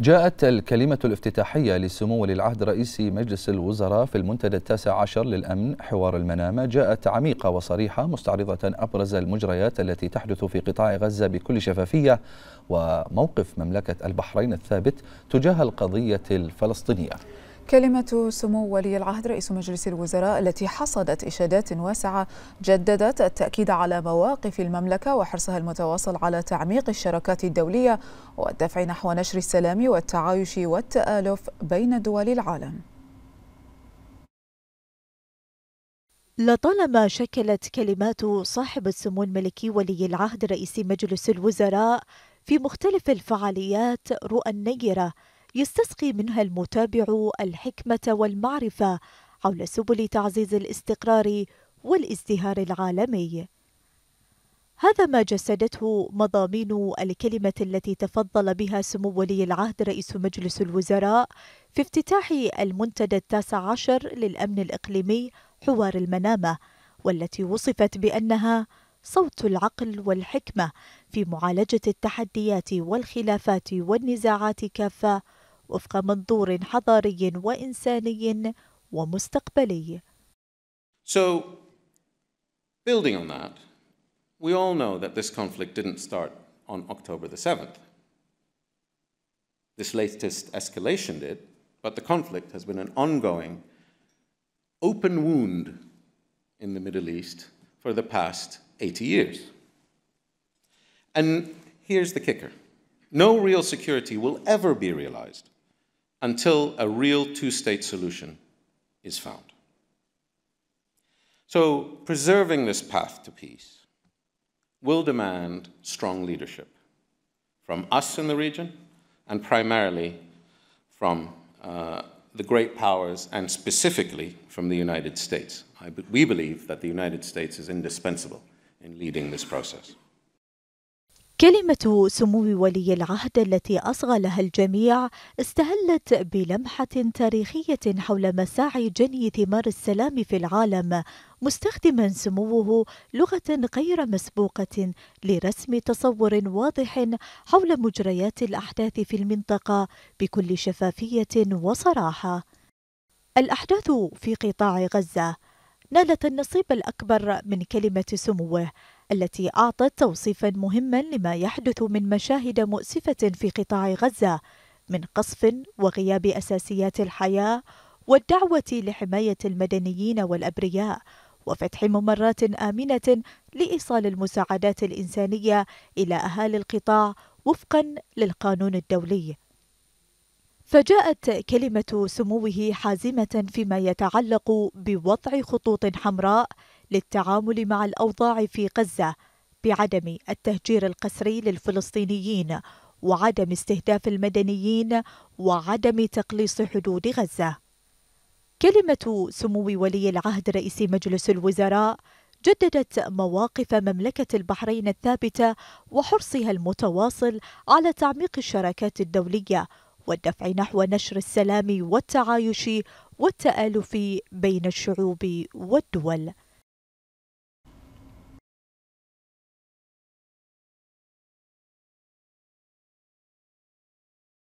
جاءت الكلمة الافتتاحية لسمو ولي العهد رئيس مجلس الوزراء في المنتدى التاسع عشر للأمن حوار المنامة جاءت عميقة وصريحة مستعرضة أبرز المجريات التي تحدث في قطاع غزة بكل شفافية وموقف مملكة البحرين الثابت تجاه القضية الفلسطينية كلمة سمو ولي العهد رئيس مجلس الوزراء التي حصدت إشادات واسعة جددت التأكيد على مواقف المملكة وحرصها المتواصل على تعميق الشراكات الدولية والدفع نحو نشر السلام والتعايش والتآلف بين دول العالم لطالما شكلت كلمات صاحب السمو الملكي ولي العهد رئيس مجلس الوزراء في مختلف الفعاليات رؤى نيره يستسقي منها المتابع الحكمة والمعرفة حول سبل تعزيز الاستقرار والازدهار العالمي. هذا ما جسدته مضامين الكلمة التي تفضل بها سمو ولي العهد رئيس مجلس الوزراء في افتتاح المنتدى التاسع عشر للأمن الإقليمي حوار المنامة، والتي وصفت بأنها صوت العقل والحكمة في معالجة التحديات والخلافات والنزاعات كافة وفق منظور حضاري وإنساني ومستقبلي. So, building on that, we all know that this conflict didn't start on October the 7th. This latest escalation did, but the conflict has been an ongoing, open wound in the Middle East for the past 80 years. And here's the kicker no real security will ever be realized until a real two state solution is found. So, preserving this path to peace will demand strong leadership from us in the region and primarily from uh, the great powers and specifically from the United States. I, we believe that the United States is indispensable in leading this process. كلمة سمو ولي العهد التي أصغى لها الجميع استهلت بلمحة تاريخية حول مساعي جني ثمار السلام في العالم مستخدما سموه لغة غير مسبوقة لرسم تصور واضح حول مجريات الأحداث في المنطقة بكل شفافية وصراحة الأحداث في قطاع غزة نالت النصيب الأكبر من كلمة سموه التي أعطت توصيفا مهما لما يحدث من مشاهد مؤسفة في قطاع غزة من قصف وغياب أساسيات الحياة والدعوة لحماية المدنيين والأبرياء وفتح ممرات آمنة لإيصال المساعدات الإنسانية إلى أهالي القطاع وفقا للقانون الدولي فجاءت كلمة سموه حازمة فيما يتعلق بوضع خطوط حمراء للتعامل مع الأوضاع في غزة بعدم التهجير القسري للفلسطينيين وعدم استهداف المدنيين وعدم تقليص حدود غزة. كلمة سمو ولي العهد رئيس مجلس الوزراء جددت مواقف مملكة البحرين الثابتة وحرصها المتواصل على تعميق الشراكات الدولية والدفع نحو نشر السلام والتعايش والتآلف بين الشعوب والدول